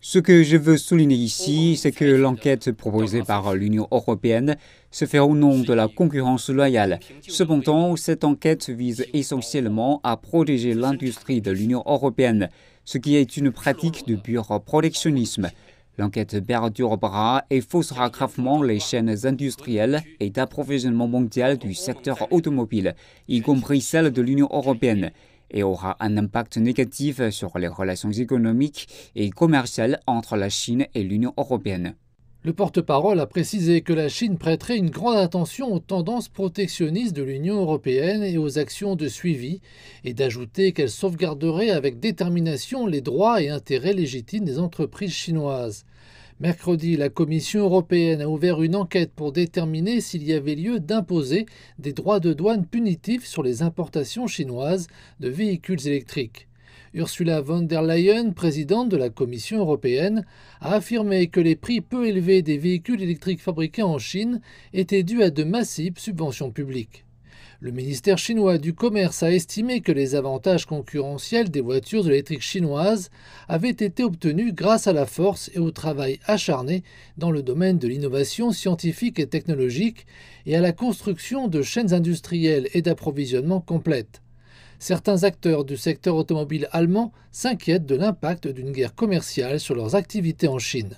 Ce que je veux souligner ici, c'est que l'enquête proposée par l'Union européenne se fait au nom de la concurrence loyale. Cependant, cette enquête vise essentiellement à protéger l'industrie de l'Union européenne, ce qui est une pratique de euh, pur protectionnisme. L'enquête perdurera et faussera gravement les chaînes industrielles et d'approvisionnement mondial du secteur automobile, y compris celle de l'Union européenne et aura un impact négatif sur les relations économiques et commerciales entre la Chine et l'Union européenne. Le porte-parole a précisé que la Chine prêterait une grande attention aux tendances protectionnistes de l'Union européenne et aux actions de suivi, et d'ajouter qu'elle sauvegarderait avec détermination les droits et intérêts légitimes des entreprises chinoises. Mercredi, la Commission européenne a ouvert une enquête pour déterminer s'il y avait lieu d'imposer des droits de douane punitifs sur les importations chinoises de véhicules électriques. Ursula von der Leyen, présidente de la Commission européenne, a affirmé que les prix peu élevés des véhicules électriques fabriqués en Chine étaient dus à de massives subventions publiques. Le ministère chinois du Commerce a estimé que les avantages concurrentiels des voitures électriques chinoises avaient été obtenus grâce à la force et au travail acharné dans le domaine de l'innovation scientifique et technologique et à la construction de chaînes industrielles et d'approvisionnement complètes certains acteurs du secteur automobile allemand s'inquiètent de l'impact d'une guerre commerciale sur leurs activités en Chine.